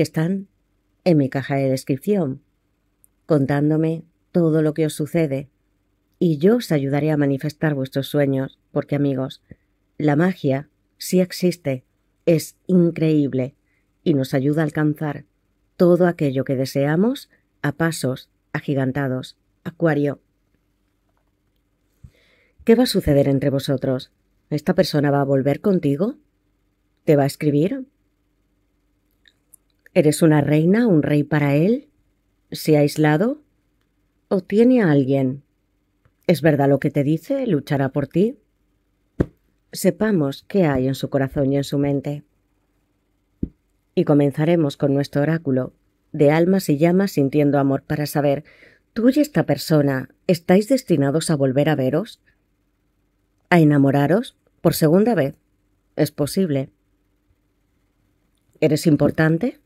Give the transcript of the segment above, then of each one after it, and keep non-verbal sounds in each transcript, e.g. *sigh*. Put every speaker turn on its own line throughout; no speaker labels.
que están en mi caja de descripción, contándome todo lo que os sucede, y yo os ayudaré a manifestar vuestros sueños, porque amigos, la magia sí existe, es increíble, y nos ayuda a alcanzar todo aquello que deseamos a pasos agigantados. Acuario. ¿Qué va a suceder entre vosotros? ¿Esta persona va a volver contigo? ¿Te va a escribir? ¿Eres una reina, un rey para él? ¿Se ha aislado? ¿O tiene a alguien? ¿Es verdad lo que te dice? ¿Luchará por ti? Sepamos qué hay en su corazón y en su mente. Y comenzaremos con nuestro oráculo, de almas y llamas sintiendo amor para saber, tú y esta persona, ¿estáis destinados a volver a veros? ¿A enamoraros? ¿Por segunda vez? Es posible. ¿Eres importante?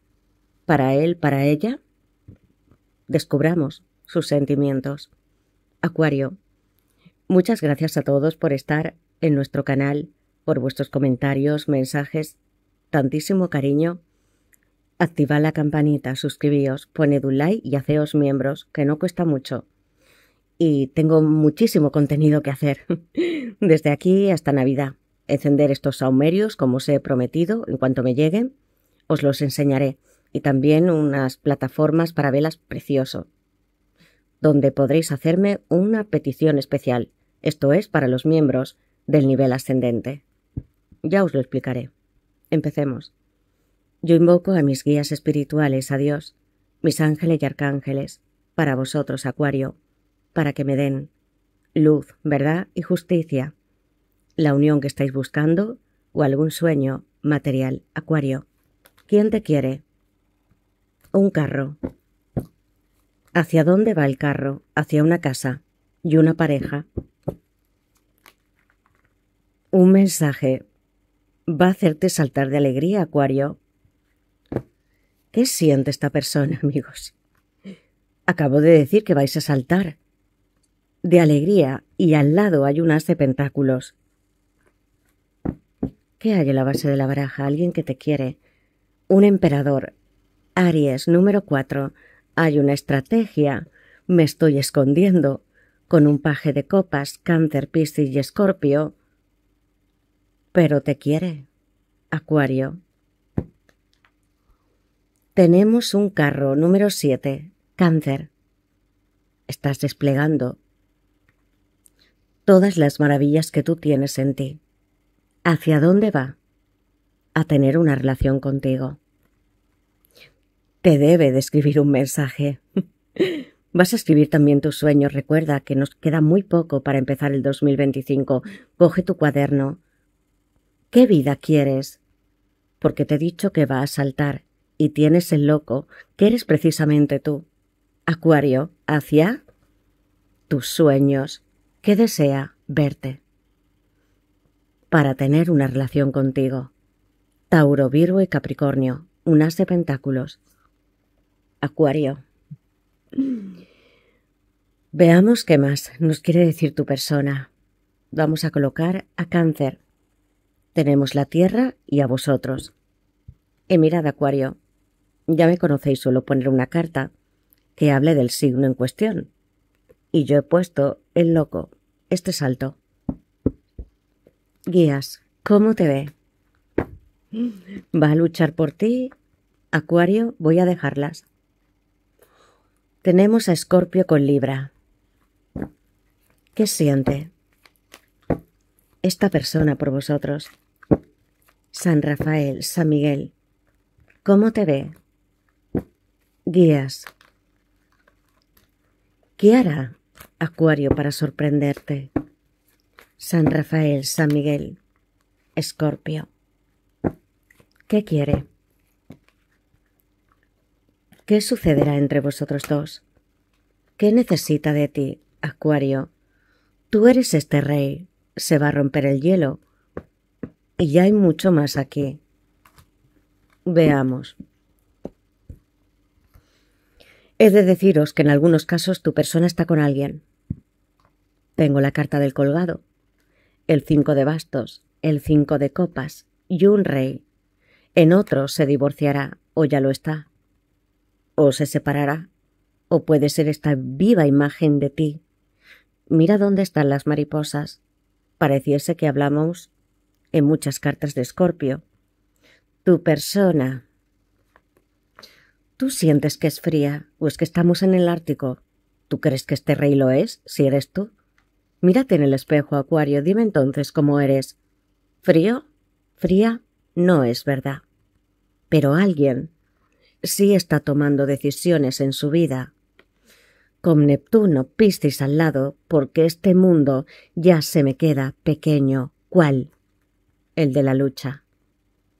para él, para ella? Descubramos sus sentimientos. Acuario, muchas gracias a todos por estar en nuestro canal, por vuestros comentarios, mensajes, tantísimo cariño. Activa la campanita, suscribíos, poned un like y haceos miembros, que no cuesta mucho. Y tengo muchísimo contenido que hacer, *laughs* desde aquí hasta Navidad. Encender estos saumerios, como os he prometido, en cuanto me lleguen, os los enseñaré y también unas plataformas para velas precioso, donde podréis hacerme una petición especial, esto es para los miembros del nivel ascendente. Ya os lo explicaré. Empecemos. Yo invoco a mis guías espirituales, a Dios, mis ángeles y arcángeles, para vosotros, Acuario, para que me den luz, verdad y justicia, la unión que estáis buscando o algún sueño material, Acuario. ¿Quién te quiere? Un carro. ¿Hacia dónde va el carro? Hacia una casa y una pareja. Un mensaje. Va a hacerte saltar de alegría, Acuario. ¿Qué siente esta persona, *laughs* amigos? Acabo de decir que vais a saltar. De alegría y al lado hay un as de pentáculos. ¿Qué hay en la base de la baraja? Alguien que te quiere. Un emperador. Aries número 4. Hay una estrategia. Me estoy escondiendo. Con un paje de copas, cáncer, piscis y escorpio. Pero te quiere. Acuario. Tenemos un carro número 7. Cáncer. Estás desplegando todas las maravillas que tú tienes en ti. ¿Hacia dónde va? A tener una relación contigo te debe de escribir un mensaje. *laughs* Vas a escribir también tus sueños. Recuerda que nos queda muy poco para empezar el 2025. Coge tu cuaderno. ¿Qué vida quieres? Porque te he dicho que va a saltar y tienes el loco, que eres precisamente tú. Acuario, hacia tus sueños, ¿Qué desea verte. Para tener una relación contigo. Tauro, Virgo y Capricornio, un as de pentáculos. Acuario. Veamos qué más nos quiere decir tu persona. Vamos a colocar a cáncer. Tenemos la Tierra y a vosotros. He mirad, Acuario, ya me conocéis, suelo poner una carta que hable del signo en cuestión. Y yo he puesto el loco, este salto. Guías, ¿cómo te ve? ¿Va a luchar por ti? Acuario, voy a dejarlas. Tenemos a Escorpio con Libra. ¿Qué siente esta persona por vosotros? San Rafael, San Miguel, ¿cómo te ve? Guías. ¿Qué hará Acuario para sorprenderte? San Rafael, San Miguel, Escorpio. ¿Qué quiere? ¿Qué sucederá entre vosotros dos? ¿Qué necesita de ti, Acuario? Tú eres este rey, se va a romper el hielo. Y ya hay mucho más aquí. Veamos. He de deciros que en algunos casos tu persona está con alguien. Tengo la carta del colgado, el cinco de bastos, el cinco de copas y un rey. En otro se divorciará o ya lo está o se separará, o puede ser esta viva imagen de ti. Mira dónde están las mariposas. Pareciese que hablamos en muchas cartas de Escorpio. Tu persona. Tú sientes que es fría, o es que estamos en el Ártico. ¿Tú crees que este rey lo es, si eres tú? Mírate en el espejo, Acuario, dime entonces cómo eres. ¿Frío? ¿Fría? No es verdad. Pero alguien, sí está tomando decisiones en su vida. Con Neptuno Piscis al lado, porque este mundo ya se me queda pequeño. ¿Cuál? El de la lucha.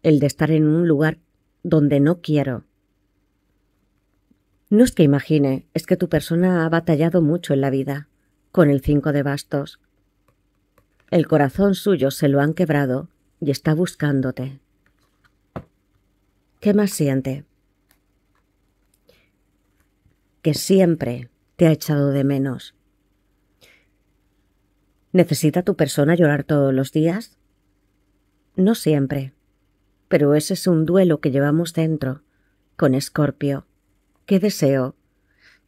El de estar en un lugar donde no quiero. No es que imagine, es que tu persona ha batallado mucho en la vida, con el cinco de bastos. El corazón suyo se lo han quebrado y está buscándote. ¿Qué más siente? que siempre te ha echado de menos. ¿Necesita tu persona llorar todos los días? No siempre, pero ese es un duelo que llevamos dentro, con Escorpio. Qué deseo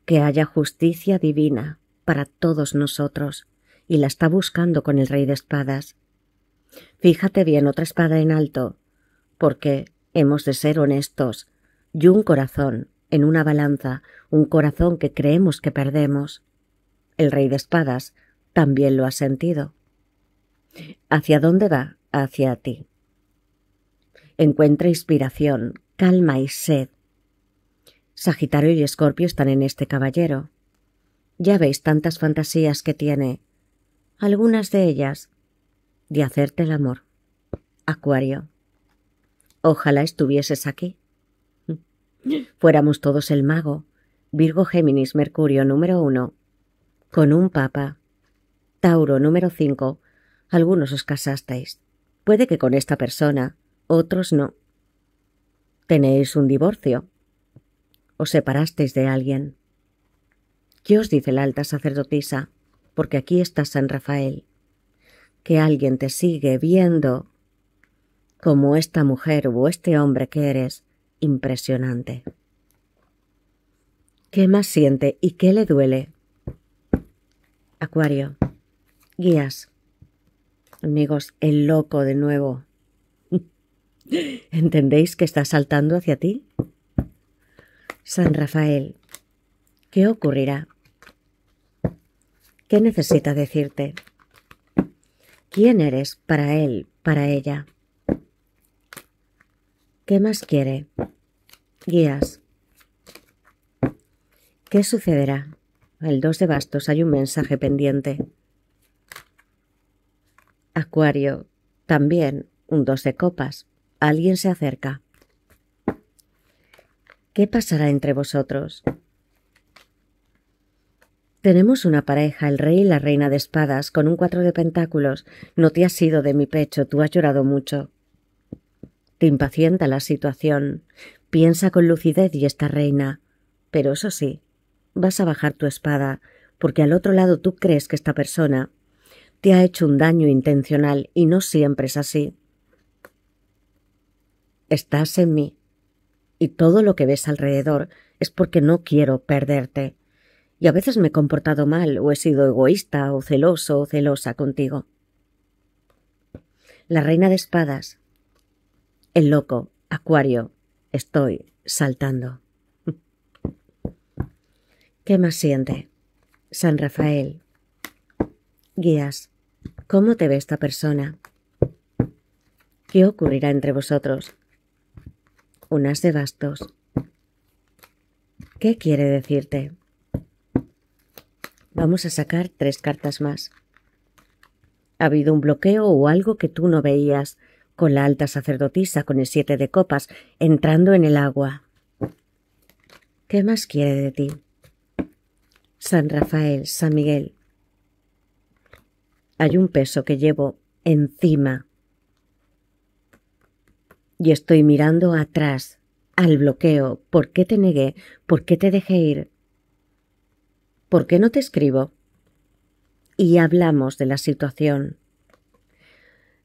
que haya justicia divina para todos nosotros, y la está buscando con el rey de espadas. Fíjate bien otra espada en alto, porque hemos de ser honestos, y un corazón en una balanza un corazón que creemos que perdemos. El rey de espadas también lo ha sentido. ¿Hacia dónde va? Hacia ti. Encuentra inspiración, calma y sed. Sagitario y Escorpio están en este caballero. Ya veis tantas fantasías que tiene. Algunas de ellas de hacerte el amor. Acuario. Ojalá estuvieses aquí fuéramos todos el mago, Virgo Géminis Mercurio número uno, con un papa, Tauro número cinco, algunos os casasteis, puede que con esta persona, otros no. Tenéis un divorcio, os separasteis de alguien. ¿Qué os dice la alta sacerdotisa? Porque aquí está San Rafael. Que alguien te sigue viendo como esta mujer o este hombre que eres impresionante. ¿Qué más siente y qué le duele? Acuario. Guías. Amigos, el loco de nuevo. *laughs* ¿Entendéis que está saltando hacia ti? San Rafael. ¿Qué ocurrirá? ¿Qué necesita decirte? ¿Quién eres para él, para ella? ¿Qué más quiere? Guías. ¿Qué sucederá? El 2 de bastos hay un mensaje pendiente. Acuario. También un 2 de copas. Alguien se acerca. ¿Qué pasará entre vosotros? Tenemos una pareja, el rey y la reina de espadas, con un cuatro de pentáculos. No te has ido de mi pecho, tú has llorado mucho. Te impacienta la situación. Piensa con lucidez y esta reina. Pero eso sí, vas a bajar tu espada, porque al otro lado tú crees que esta persona te ha hecho un daño intencional y no siempre es así. Estás en mí, y todo lo que ves alrededor es porque no quiero perderte. Y a veces me he comportado mal, o he sido egoísta, o celoso, o celosa contigo. La reina de espadas el loco, Acuario, estoy saltando. ¿Qué más siente? San Rafael. Guías, ¿cómo te ve esta persona? ¿Qué ocurrirá entre vosotros? Unas de bastos. ¿Qué quiere decirte? Vamos a sacar tres cartas más. Ha habido un bloqueo o algo que tú no veías con la alta sacerdotisa con el siete de copas, entrando en el agua. ¿Qué más quiere de ti? San Rafael, San Miguel. Hay un peso que llevo encima y estoy mirando atrás, al bloqueo. ¿Por qué te negué? ¿Por qué te dejé ir? ¿Por qué no te escribo? Y hablamos de la situación.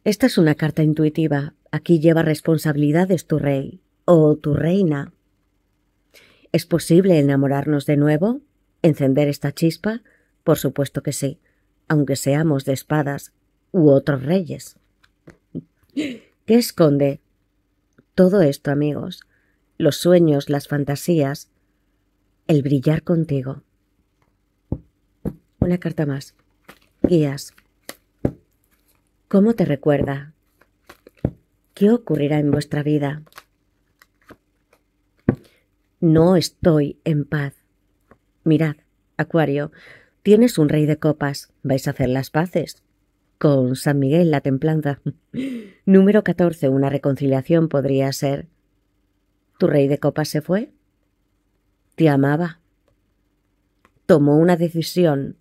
Esta es una carta intuitiva. Aquí lleva responsabilidades tu rey o tu reina. ¿Es posible enamorarnos de nuevo? ¿Encender esta chispa? Por supuesto que sí, aunque seamos de espadas u otros reyes. ¿Qué esconde? Todo esto, amigos, los sueños, las fantasías, el brillar contigo. Una carta más. Guías. ¿Cómo te recuerda? ¿Qué ocurrirá en vuestra vida? No estoy en paz. Mirad, Acuario, tienes un rey de copas. Vais a hacer las paces. Con San Miguel, la templanza. *laughs* Número 14. Una reconciliación podría ser. ¿Tu rey de copas se fue? Te amaba. Tomó una decisión.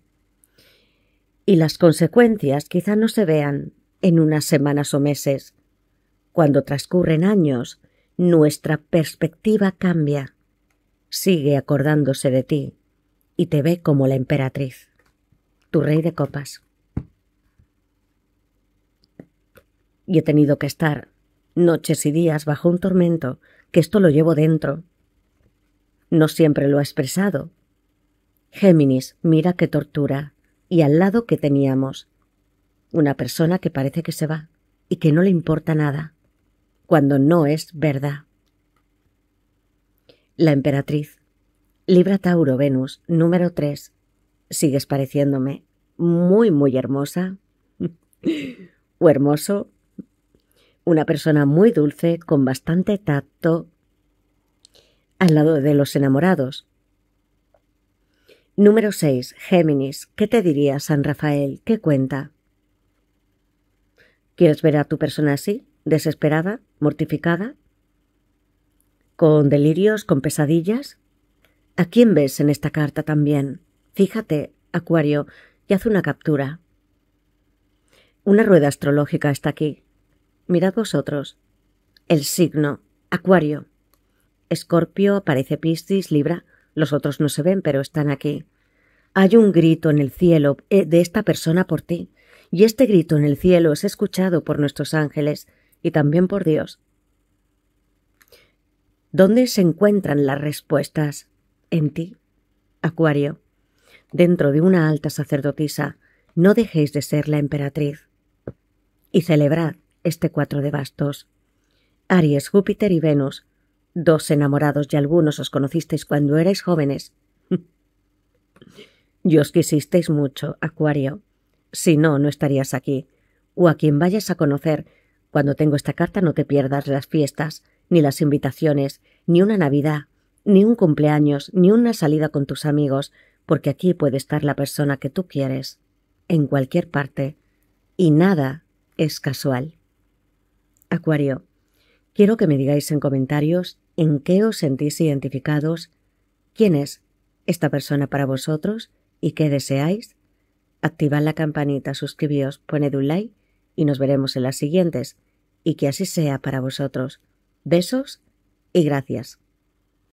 Y las consecuencias quizá no se vean en unas semanas o meses. Cuando transcurren años, nuestra perspectiva cambia. Sigue acordándose de ti y te ve como la emperatriz, tu rey de copas. Y he tenido que estar noches y días bajo un tormento, que esto lo llevo dentro. No siempre lo ha expresado. Géminis, mira qué tortura, y al lado que teníamos, una persona que parece que se va y que no le importa nada, cuando no es verdad. La emperatriz. Libra Tauro Venus, número 3. Sigues pareciéndome muy, muy hermosa. *laughs* o hermoso. Una persona muy dulce, con bastante tacto, al lado de los enamorados. Número 6. Géminis. ¿Qué te diría San Rafael? ¿Qué cuenta? ¿Quieres ver a tu persona así, desesperada, mortificada? ¿Con delirios, con pesadillas? ¿A quién ves en esta carta también? Fíjate, Acuario, y haz una captura. Una rueda astrológica está aquí. Mirad vosotros. El signo, Acuario. Escorpio, aparece Piscis, Libra. Los otros no se ven, pero están aquí. Hay un grito en el cielo eh, de esta persona por ti y este grito en el cielo es escuchado por nuestros ángeles y también por Dios. ¿Dónde se encuentran las respuestas? En ti, Acuario, dentro de una alta sacerdotisa, no dejéis de ser la emperatriz. Y celebrad este cuatro de bastos. Aries, Júpiter y Venus, dos enamorados y algunos os conocisteis cuando erais jóvenes. *laughs* y os quisisteis mucho, Acuario. Si no, no estarías aquí. O a quien vayas a conocer. Cuando tengo esta carta no te pierdas las fiestas, ni las invitaciones, ni una Navidad, ni un cumpleaños, ni una salida con tus amigos, porque aquí puede estar la persona que tú quieres, en cualquier parte, y nada es casual. Acuario, quiero que me digáis en comentarios en qué os sentís identificados, quién es esta persona para vosotros y qué deseáis Activad la campanita, suscribíos, poned un like y nos veremos en las siguientes. Y que así sea para vosotros. Besos y gracias.